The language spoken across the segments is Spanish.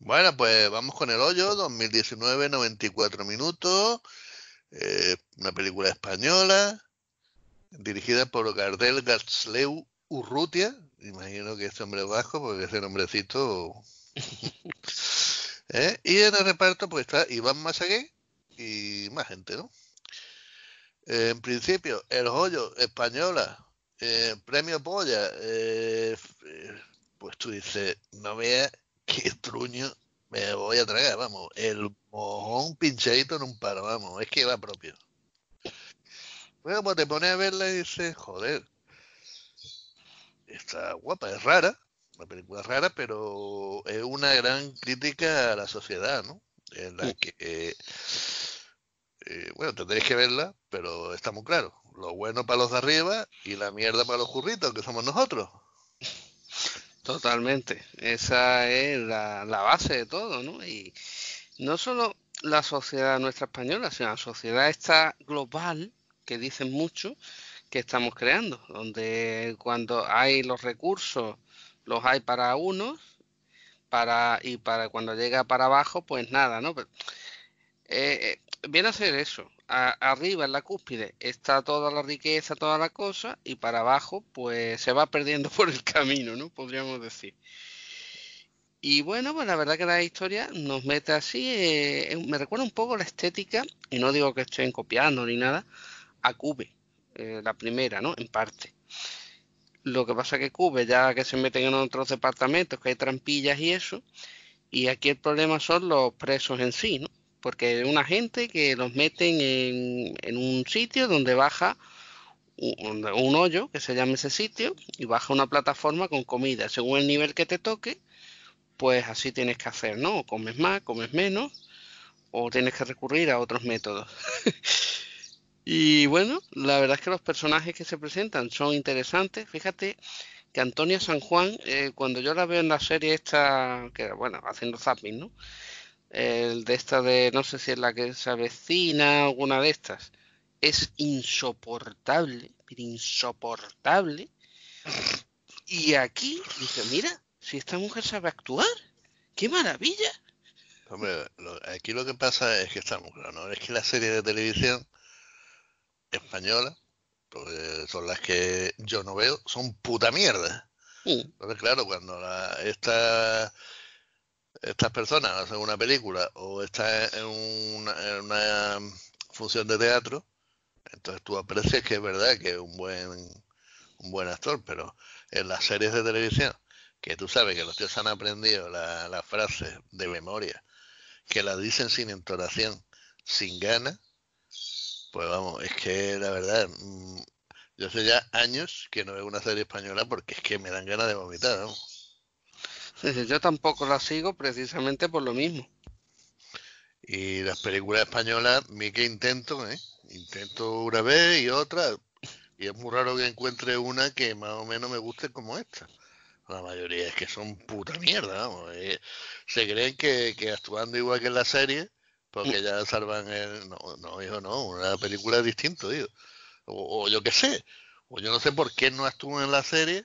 Bueno, pues vamos con El Hoyo, 2019, 94 minutos. Eh, una película española dirigida por Gardel Garzleu Urrutia. Imagino que este hombre es vasco, porque ese nombrecito. ¿eh? Y en el reparto, pues está Iván Masagué y más gente, ¿no? Eh, en principio, El Hoyo, española, premio Polla. pues tú dices, no veas truño me voy a tragar, vamos. El mojón pinchadito en un paro, vamos. Es que va propio. Luego pues te pones a verla y dices, joder, está guapa, es rara, una película es rara, pero es una gran crítica a la sociedad, ¿no? En la que, eh, eh, bueno, tendréis que verla, pero está muy claro. Lo bueno para los de arriba y la mierda para los curritos, que somos nosotros. Totalmente, esa es la, base de todo, ¿no? Y no solo la sociedad nuestra española, sino la sociedad esta global, que dicen mucho, que estamos creando, donde cuando hay los recursos, los hay para unos, para, y para cuando llega para abajo, pues nada, ¿no? Eh, eh, viene a ser eso. arriba en la cúspide está toda la riqueza, toda la cosa, y para abajo, pues se va perdiendo por el camino, ¿no? Podríamos decir. Y bueno, pues la verdad que la historia nos mete así, eh, eh, me recuerda un poco la estética, y no digo que estén copiando ni nada, a Cube, eh, la primera, ¿no? En parte. Lo que pasa que Cube, ya que se meten en otros departamentos, que hay trampillas y eso, y aquí el problema son los presos en sí, ¿no? porque una gente que los meten en, un sitio donde baja un, hoyo, que se llama ese sitio, y baja una plataforma con comida. Según el nivel que te toque, pues así tienes que hacer, ¿no? O comes más, comes menos, o tienes que recurrir a otros métodos. y bueno, la verdad es que los personajes que se presentan son interesantes. Fíjate que Antonia San Juan, eh, cuando yo la veo en la serie esta, que bueno, haciendo zapping, ¿no? el de esta de no sé si es la que se avecina, alguna de estas, es insoportable, insoportable. Y aquí dice, mira, si esta mujer sabe actuar, qué maravilla. Hombre, aquí lo que pasa es que esta mujer... ¿no? Es que la serie de televisión española, pues, son las que yo no veo, son puta mierda. Mm. Entonces, claro, cuando la, esta estas personas hacen una película o están en una, función de teatro, entonces tú aprecias que es verdad que es un buen, un buen actor, pero en las series de televisión, que tú sabes que los tíos han aprendido las la frases de memoria, que las dicen sin entonación, sin ganas, pues vamos, es que la verdad, mm, yo sé ya años que no veo una serie española porque es que me dan ganas de vomitar, vamos yo tampoco la sigo precisamente por lo mismo. Y las películas españolas, mi que intento, ¿eh? Intento una vez y otra. Y es muy raro que encuentre una que más o menos me guste como esta. La mayoría es que son puta mierda, eh, se creen que, que, actuando igual que en la serie, porque ya salvan el... No, no, hijo, no. Una película es distinto, digo. O, yo qué sé. O yo no sé por qué no actúan en la serie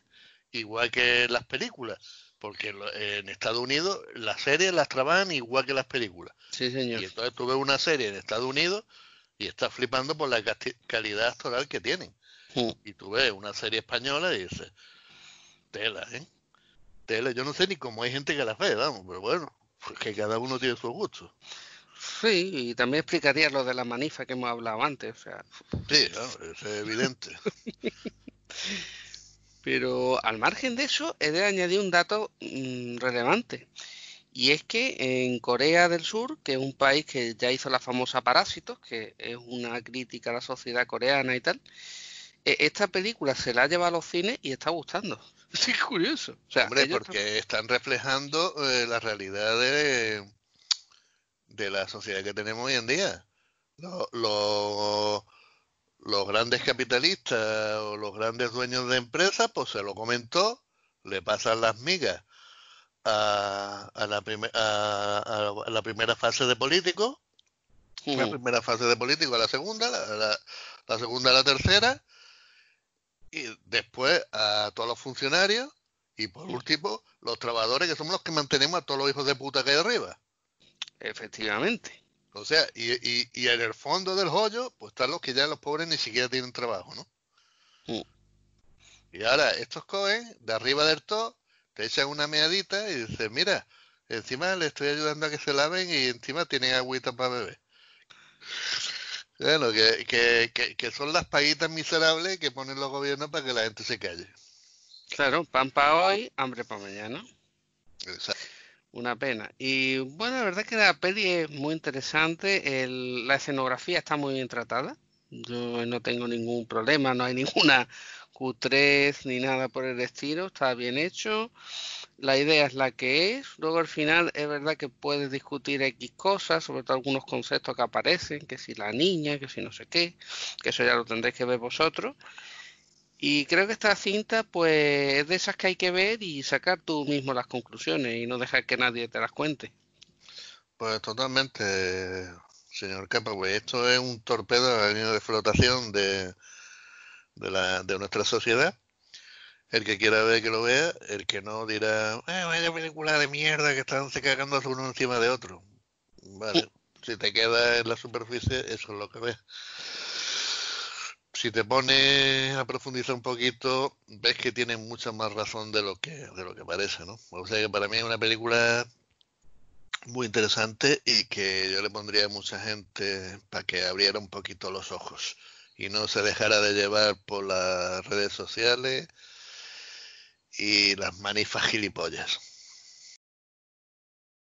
igual que en las películas porque en Estados Unidos las series las trabajan igual que las películas. Sí, señor. Y entonces tú ves una serie en Estados Unidos y estás flipando por la calidad actoral que tienen. Y tú ves una serie española y dices, tela, ¿eh? Tela, yo no sé ni cómo hay gente que la ve, vamos, pero bueno, pues que cada uno tiene su gusto. Sí, y también explicaría lo de la manifa que hemos hablado antes, o sea. Sí, claro es evidente. Pero al margen de eso, he de añadir un dato mm, relevante. Y es que en Corea del Sur, que es un país que ya hizo la famosa Parásitos, que es una crítica a la sociedad coreana y tal, e, esta película se la ha llevado a los cines y está gustando. Es curioso. porque están, reflejando eh, la realidad de, la sociedad que tenemos hoy en día. los los grandes capitalistas o los grandes dueños de empresas, pues se lo comentó, le pasan las migas a, la, primera fase de político, la primera fase de político, a la segunda, la, la segunda a la tercera, y después a todos los funcionarios y por último los trabajadores que somos los que mantenemos a todos los hijos de puta que hay arriba. Efectivamente. O sea, y, y, y, en el fondo del hoyo, pues están los que ya los pobres ni siquiera tienen trabajo, ¿no? Y ahora estos cohen, de arriba del todo, te echan una meadita y dicen, mira, encima le estoy ayudando a que se laven y encima tienen agüita para beber. Bueno, que, son las paguitas miserables que ponen los gobiernos para que la gente se calle. Claro, pan para hoy, hambre para mañana. Exacto. Una pena. Y bueno, la verdad que la peli es muy interesante. la escenografía está muy bien tratada. Yo no tengo ningún problema, no hay ninguna Q3 ni nada por el estilo. Está bien hecho. La idea es la que es. Luego al final es verdad que puedes discutir X cosas, sobre todo algunos conceptos que aparecen, que si la niña, que si no sé qué, que eso ya lo tendréis que ver vosotros. Y creo que esta cinta, pues, es de esas que hay que ver y sacar tú mismo las conclusiones y no dejar que nadie te las cuente. Pues totalmente, señor Capa, esto es un torpedo de flotación de, de, la, de nuestra sociedad. El que quiera ver que lo vea, el que no dirá, eh, vaya película de mierda que están se cagando uno encima de otro. Vale, si te queda en la superficie, eso es lo que ves si te pones a profundizar un poquito, ves que tiene mucha más razón de lo que, de lo que parece, ¿no? O sea que para mí es una película muy interesante y que yo le pondría a mucha gente para que abriera un poquito los ojos y no se dejara de llevar por las redes sociales y las manifas gilipollas.